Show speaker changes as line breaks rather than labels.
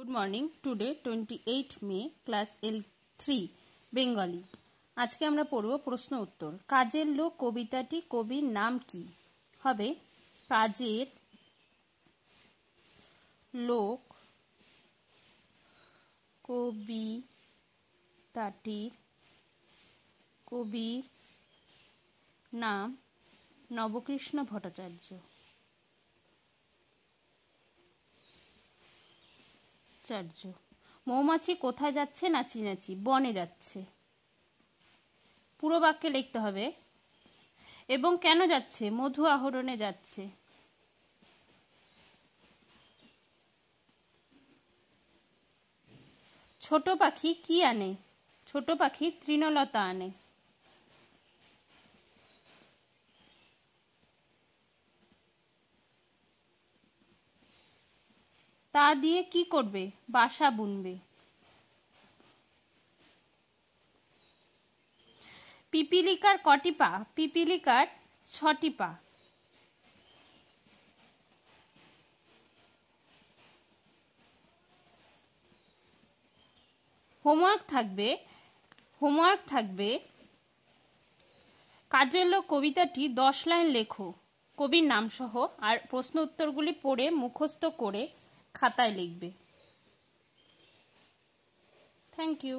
good morning today twenty eight May class L three Bengali আজকে আমরা পড়ব প্রশ্ন উত্তর কাজের লোক কবিতাটি কবির নাম কি হবে কাজের লোক
কবিতাটির কবির নাম নবকৃষ্ণ ভট্টাচার্য
আশ্চর্য মৌমাছি কোথায় যাচ্ছে নাচি নাচি বনে যাচ্ছে পুরো বাক্যে লিখতে হবে এবং কেন যাচ্ছে মধু আহরণে যাচ্ছে ছোট পাখি কি আনে ছোট পাখি তৃণলতা আনে তা দিয়ে কি করবে বাসা বুনবে পিপিলিকার কটি পা পিপিলিকার ছটি পা হোমওয়ার্ক থাকবে হোমওয়ার্ক থাকবে কাজের লোক কবিতাটি দশ লাইন লেখো কবির নাম সহ আর প্রশ্ন উত্তরগুলি পড়ে মুখস্থ করে খাতায় লিখবে থ্যাংক ইউ